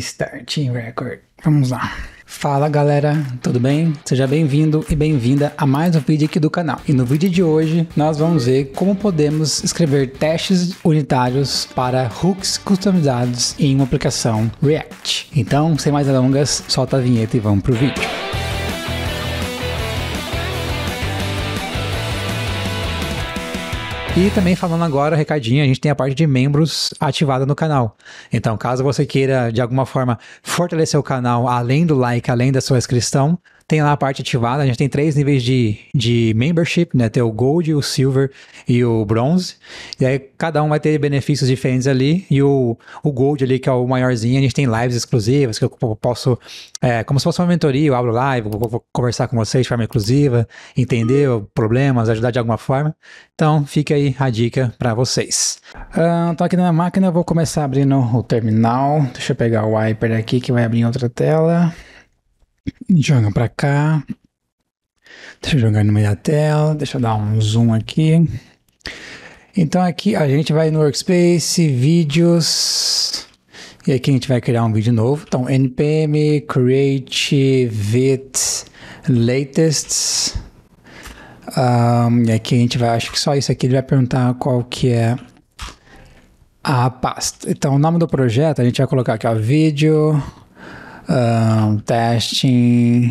Starting Record. Vamos lá. Fala galera, tudo bem? Seja bem-vindo e bem-vinda a mais um vídeo aqui do canal. E no vídeo de hoje nós vamos ver como podemos escrever testes unitários para hooks customizados em uma aplicação React. Então, sem mais delongas, solta a vinheta e vamos pro vídeo. E também falando agora, recadinho, a gente tem a parte de membros ativada no canal. Então, caso você queira de alguma forma fortalecer o canal além do like, além da sua inscrição, tem lá a parte ativada. A gente tem três níveis de, de membership, né? Tem o Gold, o Silver e o Bronze. E aí cada um vai ter benefícios diferentes ali. E o, o Gold ali, que é o maiorzinho, a gente tem lives exclusivas, que eu posso, é, como se fosse uma mentoria, eu abro live, vou, vou conversar com vocês de forma inclusiva, entender problemas, ajudar de alguma forma. Então fica aí a dica para vocês. Estou uh, ah, aqui na máquina, vou começar abrindo o terminal. Deixa eu pegar o Wiper aqui que vai abrir outra tela. Joga para cá. Deixa eu jogar no meio da tela. Deixa eu dar um zoom aqui. Então aqui a gente vai no Workspace, vídeos. E aqui a gente vai criar um vídeo novo. Então npm create vid latest. Um, e aqui a gente vai, acho que só isso aqui ele vai perguntar qual que é a pasta. Então o nome do projeto a gente vai colocar aqui ó, vídeo um, testing,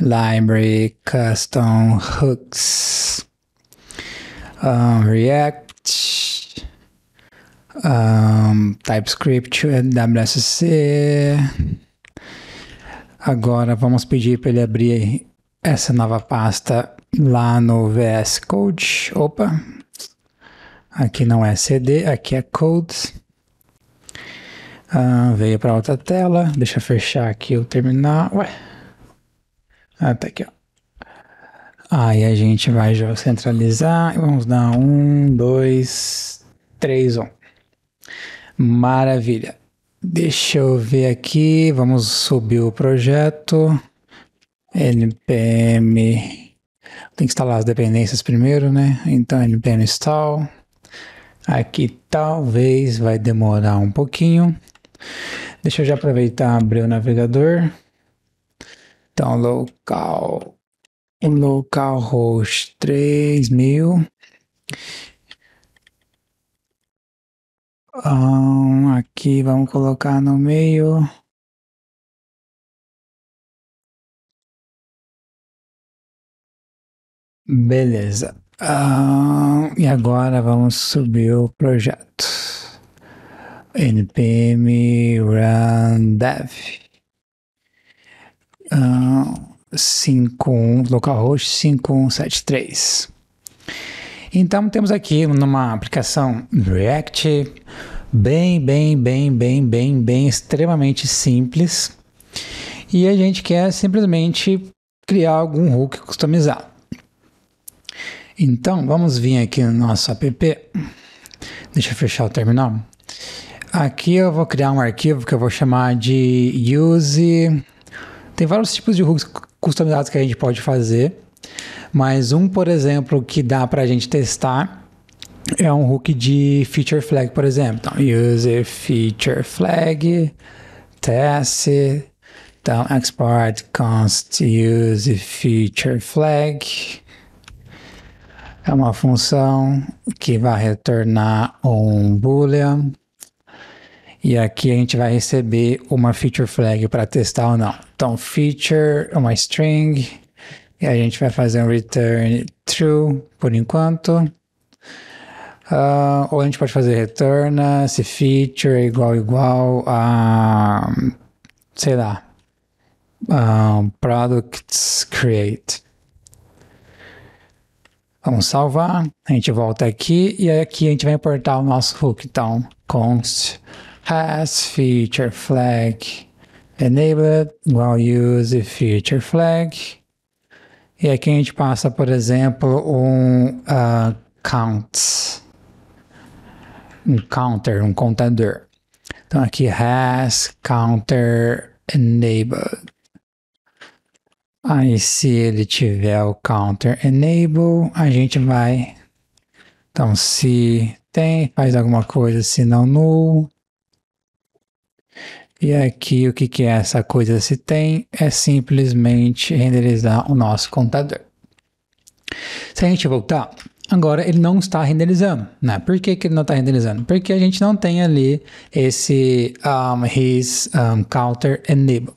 library, custom hooks, um, React, um, TypeScript, WSC. Agora vamos pedir para ele abrir essa nova pasta lá no VS Code. Opa, aqui não é CD, aqui é Code. Ah, veio para outra tela. Deixa eu fechar aqui o terminal. Ué. Até ah, tá aqui, ó. Aí a gente vai centralizar. Vamos dar um, dois, três, um. Maravilha. Deixa eu ver aqui. Vamos subir o projeto. npm. Tem que instalar as dependências primeiro, né? Então, npm install. Aqui talvez vai demorar um pouquinho. Deixa eu já aproveitar e abrir o navegador. Então, local. Localhost 3000. Um, então, aqui vamos colocar no meio. Beleza. Um, ah, e agora vamos subir o projeto npm run dev uh, 51 localhost 5173. Então temos aqui numa aplicação React bem, bem, bem, bem, bem, bem extremamente simples. E a gente quer simplesmente criar algum hook customizar. Então vamos vir aqui no nosso app. Deixa eu fechar o terminal. Aqui eu vou criar um arquivo que eu vou chamar de use. Tem vários tipos de hooks customizados que a gente pode fazer, mas um, por exemplo, que dá para a gente testar é um hook de feature flag, por exemplo. Então, use feature flag, test, então export const use feature flag é uma função que vai retornar um boolean e aqui a gente vai receber uma feature flag para testar ou não. Então, feature, uma string, e a gente vai fazer um return true por enquanto. Uh, ou a gente pode fazer returna se feature é igual igual a, sei lá, um, products create. Vamos salvar, a gente volta aqui e aqui a gente vai importar o nosso hook, então const has feature flag enabled while use feature flag. E aqui a gente passa, por exemplo, um uh, ah, count, um counter, um contador. Então aqui has counter enabled. Aí se ele tiver o counter enable, a gente vai. Então se tem, faz alguma coisa, se não null. E aqui o que, que é essa coisa se tem? É simplesmente renderizar o nosso contador. Se a gente voltar, agora ele não está renderizando. Né? Por que, que ele não está renderizando? Porque a gente não tem ali esse um, his um, counter enable.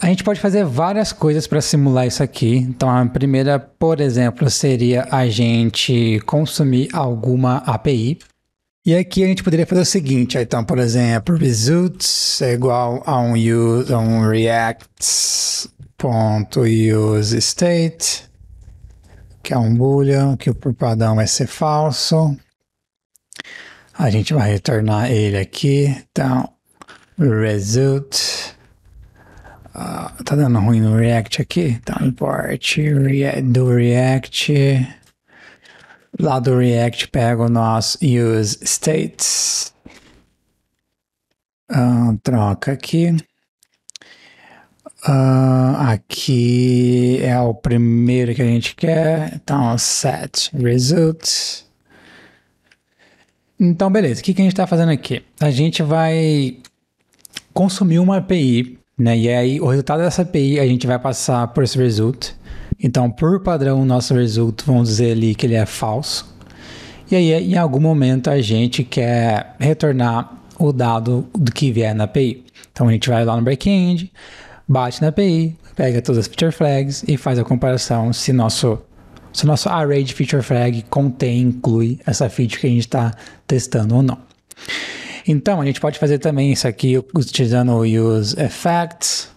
A gente pode fazer várias coisas para simular isso aqui. Então, a primeira, por exemplo, seria a gente consumir alguma API e aqui a gente poderia fazer o seguinte, então, por exemplo, results é igual a um use, a um react.useState, que é um boolean, que o padrão vai ser falso. A gente vai retornar ele aqui, então, result, uh, tá dando ruim no React aqui? Então, import rea do React Lá do React pego o nosso use states. Uh, troca aqui. Uh, aqui é o primeiro que a gente quer. Então, set result. Então, beleza. O que, que a gente está fazendo aqui? A gente vai consumir uma API, né? E aí, o resultado dessa API a gente vai passar por esse result. Então, por padrão, o nosso resultado, vamos dizer ali que ele é falso. E aí, em algum momento, a gente quer retornar o dado do que vier na API. Então, a gente vai lá no backend, bate na API, pega todas as feature flags e faz a comparação se nosso se nosso array de feature flag contém, inclui essa feature que a gente está testando ou não. Então, a gente pode fazer também isso aqui utilizando o use effects.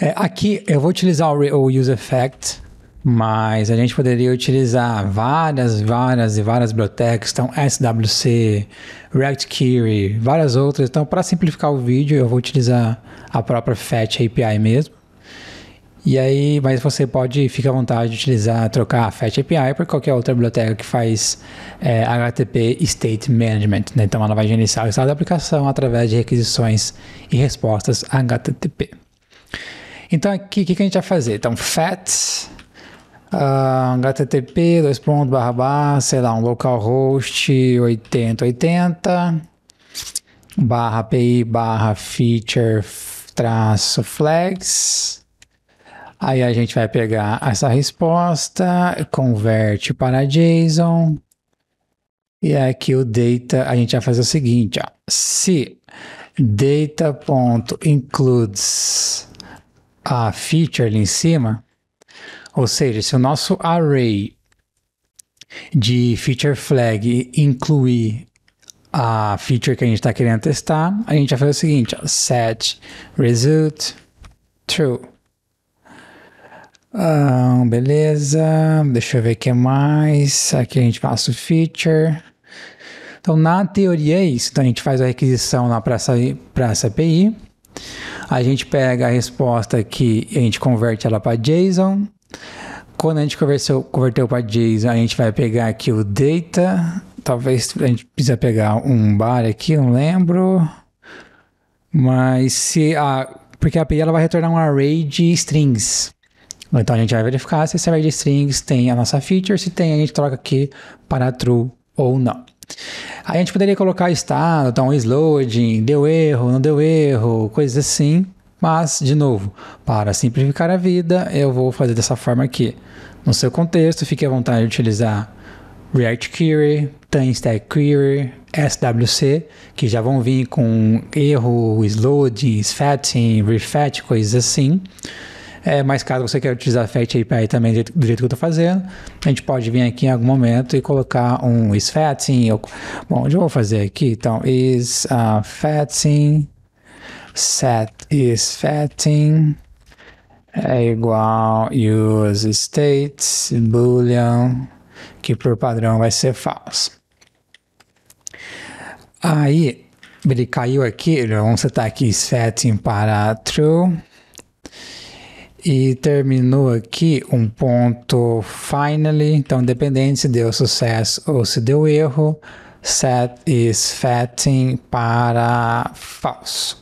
É, aqui eu vou utilizar o, o use effects. Mas a gente poderia utilizar várias, várias e várias bibliotecas, então SWC, React Query, várias outras. Então, para simplificar o vídeo, eu vou utilizar a própria Fetch API mesmo. E aí, mas você pode ficar à vontade de utilizar, trocar a Fetch API por qualquer outra biblioteca que faz é, HTTP State Management. Né? Então ela vai gerenciar o estado da aplicação através de requisições e respostas HTTP. Então aqui o que, que, a gente vai fazer? Então Fetch Uh, ah, http, dois pontos, barra, barra, sei lá, um localhost 8080, barra API, barra feature, traço flags. Aí a gente vai pegar essa resposta, converte para JSON. E aqui é o data, a gente vai fazer o seguinte, ó. Se data.includes a feature ali em cima, ou seja, se o nosso array de feature flag incluir a feature que a gente está querendo testar, a gente vai fazer o seguinte, set result true. beleza, deixa eu ver o que mais. Aqui a gente passa o feature. Então, na teoria é isso. Então, a gente faz a requisição lá para essa, essa API. A gente pega a resposta aqui e a gente converte ela para JSON. Quando a gente conversou, converteu para JSON, a gente vai pegar aqui o data. Talvez a gente precisa pegar um bar aqui, não lembro. Mas se a. Porque a API ela vai retornar um array de strings. Então a gente vai verificar se esse array de strings tem a nossa feature, se tem, a gente troca aqui para true ou não. Aí a gente poderia colocar estado, então is loading, deu erro, não deu erro, coisas assim. Mas, de novo, para simplificar a vida, eu vou fazer dessa forma aqui. No seu contexto, fique à vontade de utilizar React Query, Stack Query, SWC, que já vão vir com erro, sloading, fetching, refetch coisas assim. É, mas caso você queira utilizar fetch API também do jeito que eu estou fazendo, a gente pode vir aqui em algum momento e colocar um is Bom, onde eu vou fazer aqui, então, is uh, set is setting é igual use states boolean, que por padrão vai ser falso. Aí, ele caiu aqui, vamos setar aqui setting para true. E terminou aqui um ponto finally, então independente se deu sucesso ou se deu erro, set is setting para falso.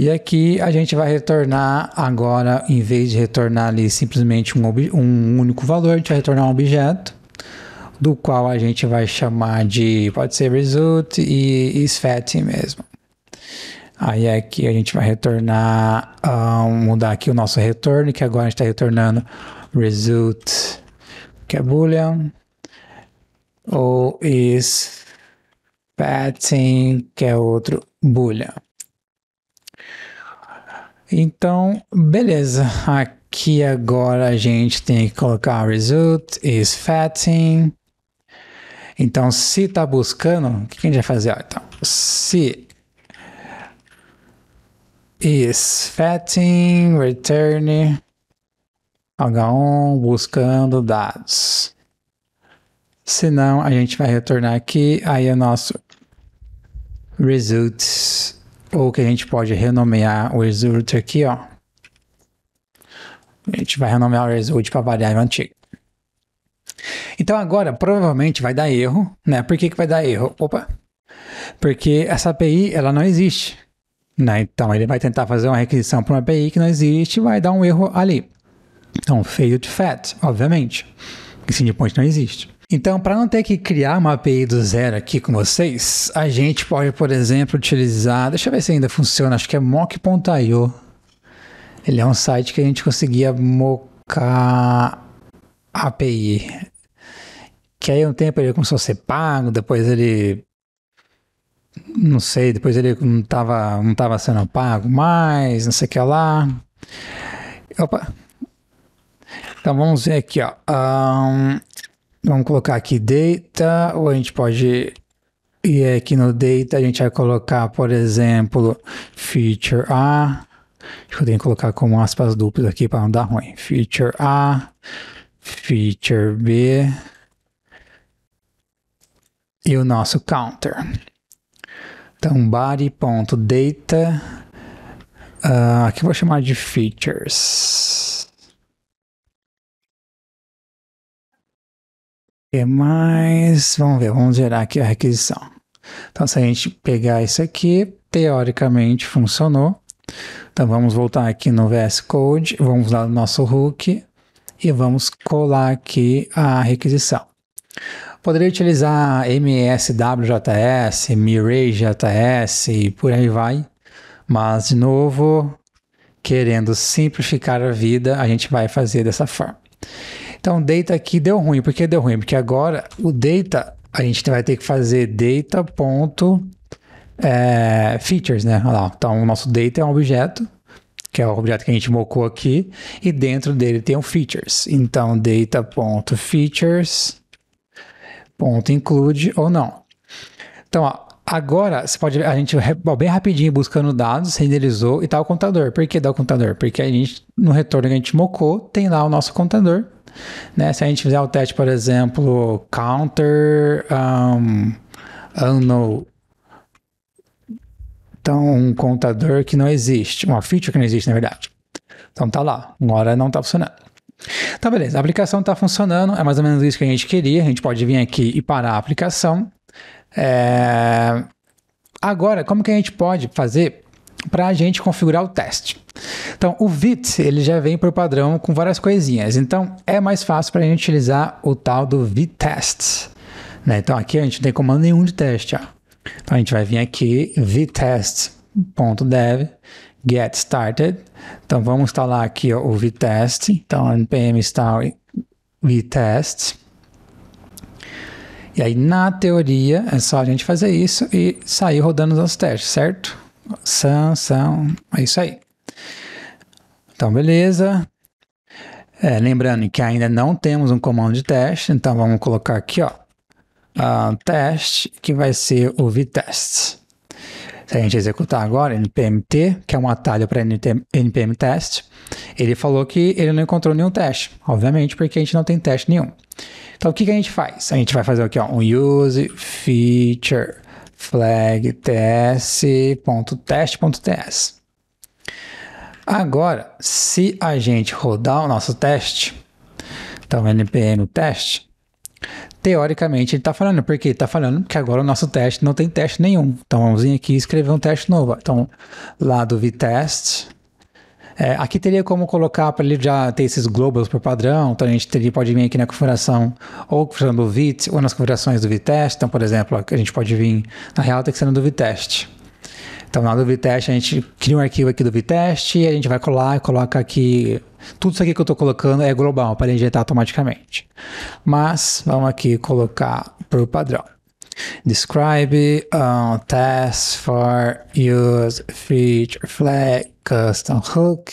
E aqui a gente vai retornar agora, em vez de retornar ali simplesmente um, um único valor, a gente vai retornar um objeto, do qual a gente vai chamar de, pode ser result e, e mesmo. Aí aqui a gente vai retornar, ah, mudar aqui o nosso retorno, que agora a gente está retornando result, que é boolean, ou is que é outro boolean. Então, beleza. Aqui agora a gente tem que colocar result is fatting. Então, se está buscando, o que a gente vai fazer? então, se is fatting, return H1 buscando dados. Se não, a gente vai retornar aqui, aí o é nosso results ou que a gente pode renomear o result aqui, ó. A gente vai renomear o result para variável antiga. Então agora provavelmente vai dar erro, né? Por que, que vai dar erro? Opa! Porque essa API ela não existe. Né? Então ele vai tentar fazer uma requisição para uma API que não existe e vai dar um erro ali. Então, failed fat, obviamente. Que endpoint não existe. Então, para não ter que criar uma API do zero aqui com vocês, a gente pode, por exemplo, utilizar. Deixa eu ver se ainda funciona, acho que é mock.io. Ele é um site que a gente conseguia mocar API. Que aí um tempo ele começou a ser pago, depois ele. Não sei, depois ele não estava não tava sendo pago mais, não sei o que lá. Opa! Então vamos ver aqui, ó. Um, Vamos colocar aqui data, ou a gente pode ir aqui no data, a gente vai colocar, por exemplo, feature A. Acho que eu tenho que colocar como aspas duplas aqui para não dar ruim. Feature A, feature B e o nosso counter. Então, body.data, uh, ah, aqui eu vou chamar de features. que mais? Vamos ver, vamos gerar aqui a requisição. Então, se a gente pegar isso aqui, teoricamente funcionou. Então, vamos voltar aqui no VS Code, vamos lá no nosso hook e vamos colar aqui a requisição. Poderia utilizar MSWJS, MirageJS e por aí vai, mas, de novo, querendo simplificar a vida, a gente vai fazer dessa forma. Então, data aqui deu ruim. Por que deu ruim? Porque agora o data, a gente vai ter que fazer data ponto, é, features, né? Olha lá. Então, o nosso data é um objeto, que é o objeto que a gente mocou aqui, e dentro dele tem um features. Então, data ponto include ou não. Então, ó, agora você pode a gente bem rapidinho buscando dados, renderizou e tá o contador. Por que dá o contador? Porque a gente no retorno que a gente mocou tem lá o nosso contador né? Se a gente fizer o teste, por exemplo, counter um, unknown, então um contador que não existe, uma feature que não existe, na verdade. Então tá lá, agora não tá funcionando. Tá, beleza, a aplicação tá funcionando, é mais ou menos isso que a gente queria, a gente pode vir aqui e parar a aplicação. É... Agora, como que a gente pode fazer para a gente configurar o teste. Então, o VIT ele já vem por padrão com várias coisinhas. Então, é mais fácil para a gente utilizar o tal do Vitest. Né? Então, aqui a gente não tem comando nenhum de teste. Ó. Então, a gente vai vir aqui, vtests.dev, get started. Então, vamos instalar aqui ó, o vtest. Então, npm install vtest. E aí, na teoria, é só a gente fazer isso e sair rodando os nossos testes, certo? São, são. É isso aí. Então, beleza. É, lembrando que ainda não temos um comando de teste, então vamos colocar aqui, ó, uh, teste, que vai ser o vtest. Se a gente executar agora, npmt, que é um atalho para npm test, ele falou que ele não encontrou nenhum teste, obviamente, porque a gente não tem teste nenhum. Então, o que, que a gente faz? A gente vai fazer aqui, ó, um use feature flag ts.test.ts. Agora, se a gente rodar o nosso teste, então tá npm teste, teoricamente ele está falando, porque está falando que agora o nosso teste não tem teste nenhum. Então vamos vir aqui escrever um teste novo. Então lá do vtest é, aqui teria como colocar para ele já ter esses globals por padrão, então a gente teria, pode vir aqui na configuração ou configurando o VIT ou nas configurações do VITest, Então, por exemplo, a gente pode vir, na real tem que ser no do Então, na do VITest a gente cria um arquivo aqui do VITest e a gente vai colar e coloca aqui. Tudo isso aqui que eu estou colocando é global para injetar automaticamente. Mas vamos aqui colocar por padrão. Describe um, uh, test for use feature flag custom hook.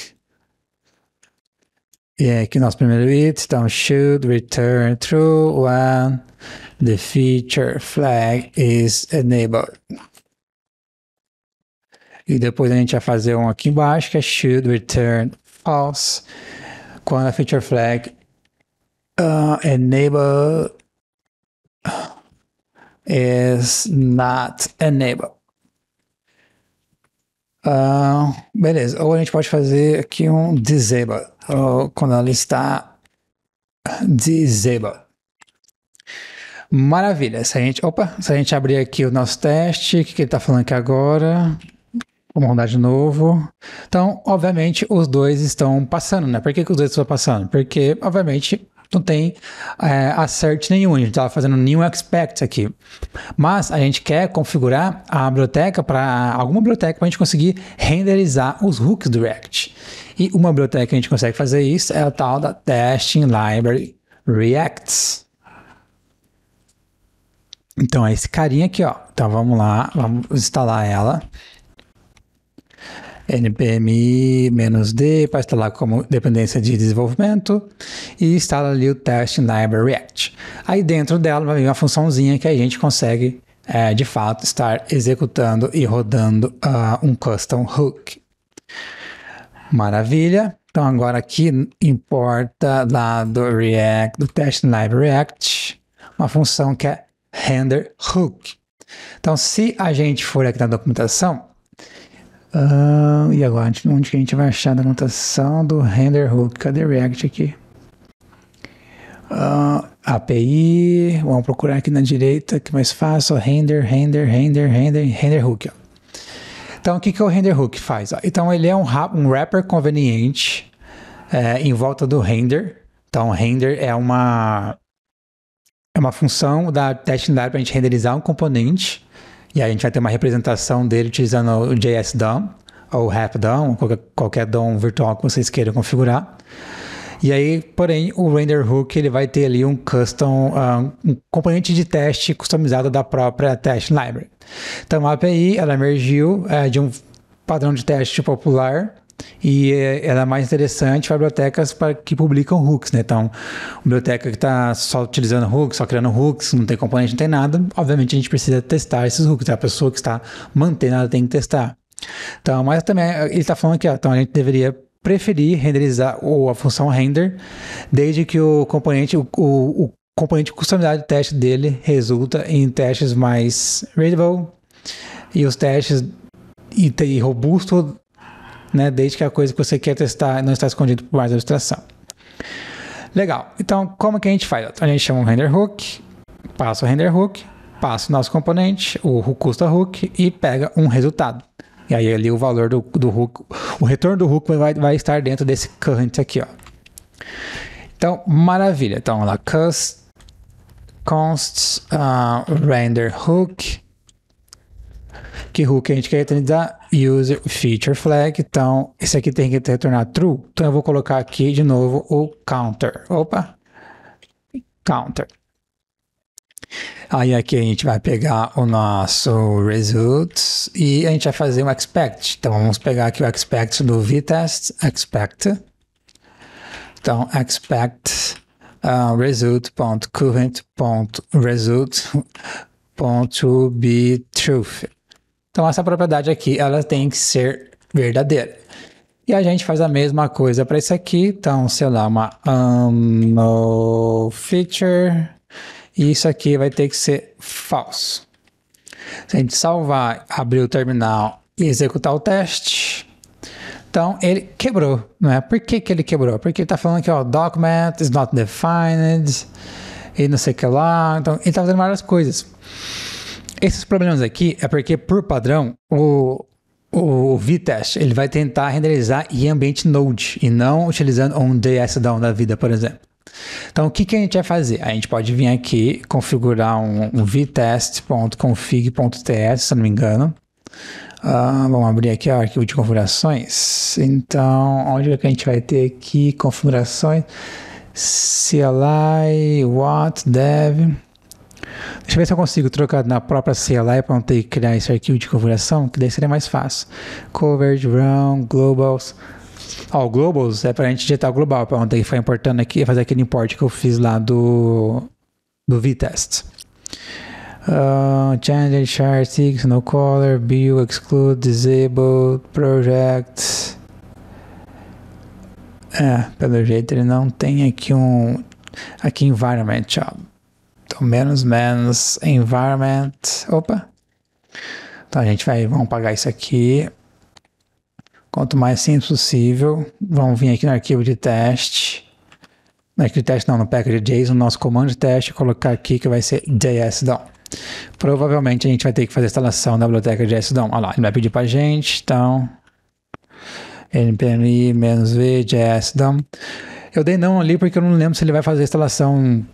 E é aqui nosso primeiro it, então should return true when the feature flag is enabled. E depois a gente vai fazer um aqui embaixo que é should return false quando a feature flag uh, enable is not enabled. Uh, beleza, ou a gente pode fazer aqui um disable, quando ela está disable. Maravilha, se a gente, opa, se a gente abrir aqui o nosso teste, o que, que ele está falando aqui agora? Vamos rodar de novo. Então, obviamente, os dois estão passando, né? Por que, que os dois estão passando? Porque, obviamente, não tem é, assert nenhum, a gente estava fazendo nenhum expect aqui. Mas a gente quer configurar a biblioteca para alguma biblioteca para a gente conseguir renderizar os hooks do React. E uma biblioteca que a gente consegue fazer isso é a tal da Testing Library Reacts. Então é esse carinha aqui, ó. Então vamos lá, vamos instalar ela npmi-d para instalar como dependência de desenvolvimento e instala ali o test library react. Aí dentro dela vai vir uma funçãozinha que a gente consegue é, de fato estar executando e rodando uh, um custom hook. Maravilha. Então agora aqui importa lá do React, do test library React, uma função que é render hook. Então se a gente for aqui na documentação, Uh, e agora, onde que a gente vai achar da anotação do render hook? Cadê React aqui? Uh, API, vamos procurar aqui na direita que é mais fácil, render, render, render, render, render hook. Ó. Então, o que, que o render hook faz? Ó? Então, ele é um, um wrapper conveniente é, em volta do render. Então, render é uma, é uma função da teste para a gente renderizar um componente. E aí a gente vai ter uma representação dele utilizando o JS DOM ou Rap DOM, qualquer, qualquer DOM virtual que vocês queiram configurar. E aí, porém, o render hook ele vai ter ali um custom, ah, um componente de teste customizado da própria test library. Então a API ela emergiu é, de um padrão de teste popular e é, ela é mais interessante para bibliotecas para, que publicam hooks, né? Então, biblioteca que está só utilizando hooks, só criando hooks, não tem componente, não tem nada, obviamente a gente precisa testar esses hooks, né? a pessoa que está mantendo ela tem que testar. Então, mas também ele está falando que então, a gente deveria preferir renderizar ou a função render, desde que o componente, o, o, o componente de customidade teste dele resulta em testes mais readable e os testes e, e robusto né? Desde que é a coisa que você quer testar não está escondida por mais abstração. Legal. Então, como que a gente faz? A gente chama um render hook, passa o render hook, passa o nosso componente, o custa hook e pega um resultado. E aí ali o valor do, do hook, o retorno do hook vai, vai estar dentro desse current aqui, ó. Então, maravilha. Então, lá, const, const uh, ah, render hook que hook a gente quer eternizar, user feature flag. Então, esse aqui tem que retornar true. Então, eu vou colocar aqui de novo o counter. Opa! Counter. Aí aqui a gente vai pegar o nosso results e a gente vai fazer um expect. Então vamos pegar aqui o expect do vtest, expect. Então expect uh, result.current.result.to be truth. Então essa propriedade aqui, ela tem que ser verdadeira. E a gente faz a mesma coisa para isso aqui. Então, sei lá, uma um, no feature. E isso aqui vai ter que ser falso. Se a gente salvar, abrir o terminal e executar o teste. Então, ele quebrou, não é? Por que, que ele quebrou? Porque ele está falando que, o document is not defined e não sei o que lá. Então, ele está fazendo várias coisas. Esses problemas aqui é porque, por padrão, o, o Vitest ele vai tentar renderizar em ambiente Node e não utilizando um JS down da vida, por exemplo. Então, o que, que a gente vai fazer? A gente pode vir aqui, configurar um, um vtest.config.ts, se não me engano. Uh, vamos abrir aqui o arquivo de configurações. Então, onde é que a gente vai ter aqui configurações? CLI, what, dev. Deixa eu ver se eu consigo trocar na própria CLI para não ter que criar esse arquivo de configuração, que daí seria mais fácil. Coverage, run, globals. Ó, o globals é para a gente digitar global, para não ter que ficar importando aqui, e fazer aquele import que eu fiz lá do, do vtest. Uh, ah, change char six, no color, view, exclude, disable, project. É, pelo jeito ele não tem aqui um. Aqui environment ó. Então, menos menos environment. Opa! Então tá, a gente vai, vamos pagar isso aqui. Quanto mais simples possível, vamos vir aqui no arquivo de teste. No arquivo de teste não, no package JSON, nosso comando de teste, colocar aqui que vai ser JSDOM. Provavelmente a gente vai ter que fazer a instalação da biblioteca JSDOM. Olha lá, ele vai pedir pra gente, então npmi-v jsdom Eu dei não ali porque eu não lembro se ele vai fazer a instalação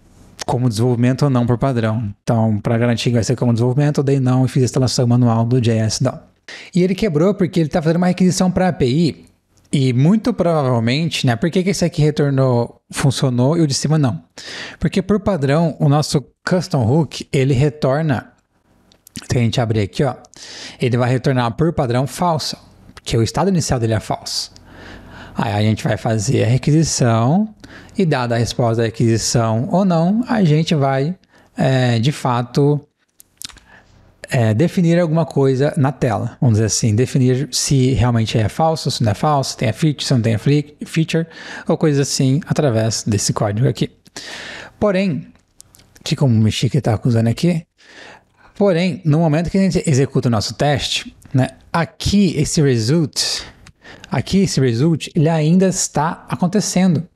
como desenvolvimento ou não por padrão. Então, para garantir que vai ser como desenvolvimento, eu dei não e fiz a instalação manual do JS DOM. E ele quebrou porque ele está fazendo uma requisição para API e muito provavelmente, né? Por que, que esse aqui retornou, funcionou e o de cima não? Porque por padrão, o nosso custom hook, ele retorna, se a gente abrir aqui, ó, ele vai retornar por padrão falso, porque o estado inicial dele é falso. Aí a gente vai fazer a requisição e dada a resposta da aquisição ou não, a gente vai é, de fato é, definir alguma coisa na tela. Vamos dizer assim, definir se realmente é falso, se não é falso, tem a feature, se não tem a feature, ou coisas assim, através desse código aqui. Porém, que como o Michiki está acusando aqui, porém, no momento que a gente executa o nosso teste, né, aqui esse result, aqui esse result, ele ainda está acontecendo.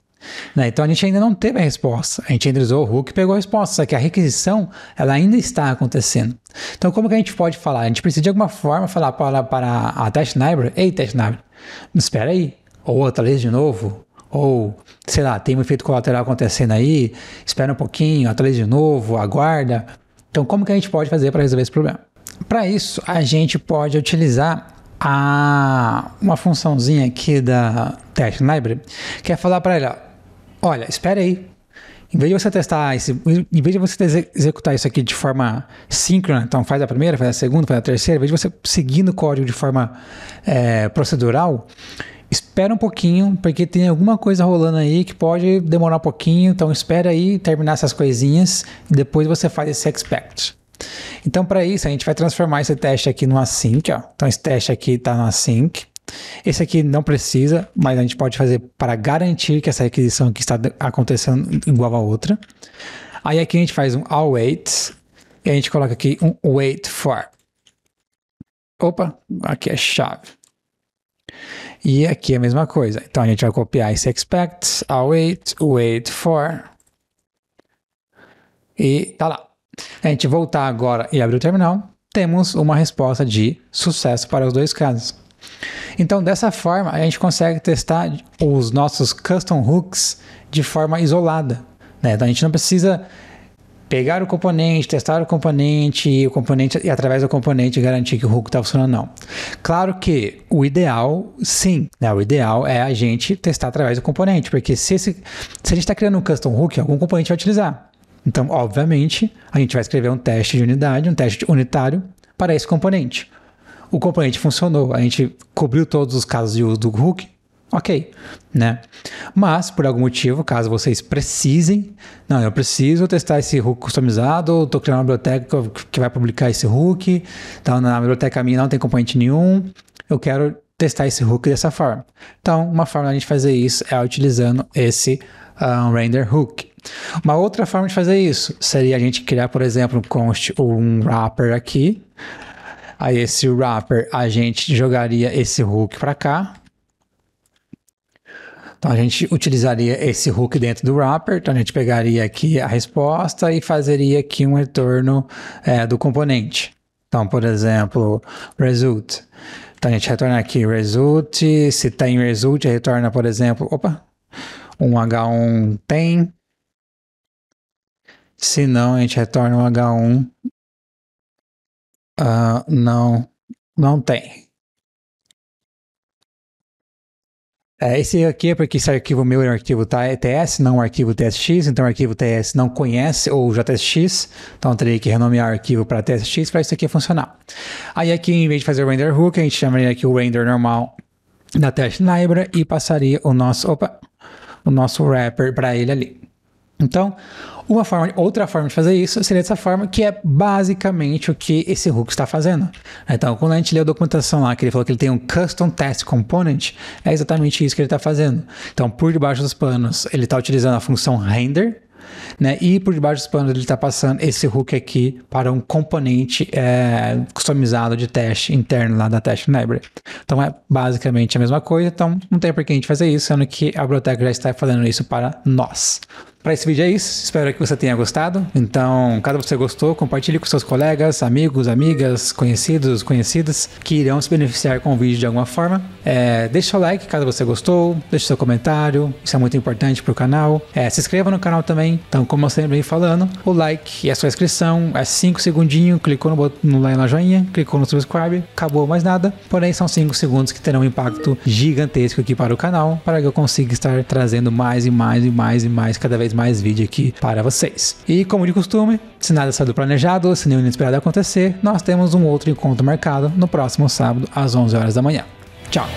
Né? Então a gente ainda não teve a resposta. A gente endereçou o Hulk e pegou a resposta, só que a requisição ela ainda está acontecendo. Então como que a gente pode falar? A gente precisa de alguma forma falar para, para a Test Neighbor, ei Test Neighbor, espera aí, ou atualiza de novo, ou sei lá, tem um efeito colateral acontecendo aí, espera um pouquinho, atualiza de novo, aguarda. Então como que a gente pode fazer para resolver esse problema? Para isso, a gente pode utilizar a, uma funçãozinha aqui da Test Library, que é falar para ela, olha, espera aí. Em vez de você testar esse, em vez de você executar isso aqui de forma síncrona, então faz a primeira, faz a segunda, faz a terceira, em vez de você seguir o código de forma é, procedural, espera um pouquinho, porque tem alguma coisa rolando aí que pode demorar um pouquinho, então espera aí terminar essas coisinhas e depois você faz esse expect. Então, para isso, a gente vai transformar esse teste aqui no async, ó. Então, esse teste aqui está no async. Esse aqui não precisa, mas a gente pode fazer para garantir que essa requisição aqui está acontecendo igual a outra. Aí aqui a gente faz um await e a gente coloca aqui um wait for. Opa, aqui é chave. E aqui é a mesma coisa. Então a gente vai copiar esse expect await, wait for. E tá lá. A gente voltar agora e abrir o terminal, temos uma resposta de sucesso para os dois casos. Então, dessa forma, a gente consegue testar os nossos custom hooks de forma isolada. Né? Então, a gente não precisa pegar o componente, testar o componente e o componente e através do componente garantir que o hook está funcionando não. Claro que o ideal, sim, né? O ideal é a gente testar através do componente, porque se, esse, se a gente está criando um custom hook, algum componente vai utilizar. Então, obviamente, a gente vai escrever um teste de unidade, um teste unitário para esse componente o componente funcionou, a gente cobriu todos os casos de uso do hook, ok, né? Mas, por algum motivo, caso vocês precisem, não, eu preciso testar esse hook customizado, estou criando uma biblioteca que vai publicar esse hook, então tá, na biblioteca minha não tem componente nenhum, eu quero testar esse hook dessa forma. Então, uma forma a gente fazer isso é utilizando esse um, ah, render hook. Uma outra forma de fazer isso seria a gente criar, por exemplo, um const ou um wrapper aqui, a esse wrapper, a gente jogaria esse hook para cá. Então a gente utilizaria esse hook dentro do wrapper, então a gente pegaria aqui a resposta e fazeria aqui um retorno é, do componente. Então, por exemplo, result. Então a gente retorna aqui result, se tem result, retorna, por exemplo, opa, um H1 tem. Se não, a gente retorna um H1 Uh, não, não tem. É, esse aqui é porque esse arquivo meu é um arquivo TS, não um arquivo TSX, então o arquivo TS não conhece ou JSX, então teria que renomear o arquivo para TSX para isso aqui funcionar. Aí aqui, em vez de fazer o render hook, a gente chamaria aqui o render normal da test library e passaria o nosso, opa, o nosso wrapper para ele ali. Então, uma forma, outra forma de fazer isso seria dessa forma, que é basicamente o que esse hook está fazendo. Então, quando a gente lê a documentação lá, que ele falou que ele tem um Custom Test Component, é exatamente isso que ele está fazendo. Então, por debaixo dos panos, ele está utilizando a função render, né? E por debaixo dos panos ele está passando esse hook aqui para um componente é, customizado de teste interno lá da Test Library. Então é basicamente a mesma coisa, então não tem por que a gente fazer isso, sendo que a biblioteca já está fazendo isso para nós. Para esse vídeo é isso. Espero que você tenha gostado. Então, caso você gostou, compartilhe com seus colegas, amigos, amigas, conhecidos, conhecidas que irão se beneficiar com o vídeo de alguma forma. É, deixe seu like caso você gostou, deixe seu comentário, isso é muito importante para o canal. É, se inscreva no canal também. Então, como eu sempre venho falando, o like e a sua inscrição é 5 segundinhos, clicou no, botão like na joinha, clicou no subscribe, acabou mais nada. Porém, são 5 segundos que terão um impacto gigantesco aqui para o canal, para que eu consiga estar trazendo mais e mais e mais e mais cada vez mais mais vídeo aqui para vocês. E como de costume, se nada sair do planejado, se nenhum inesperado acontecer, nós temos um outro encontro marcado no próximo sábado às 11 horas da manhã. Tchau!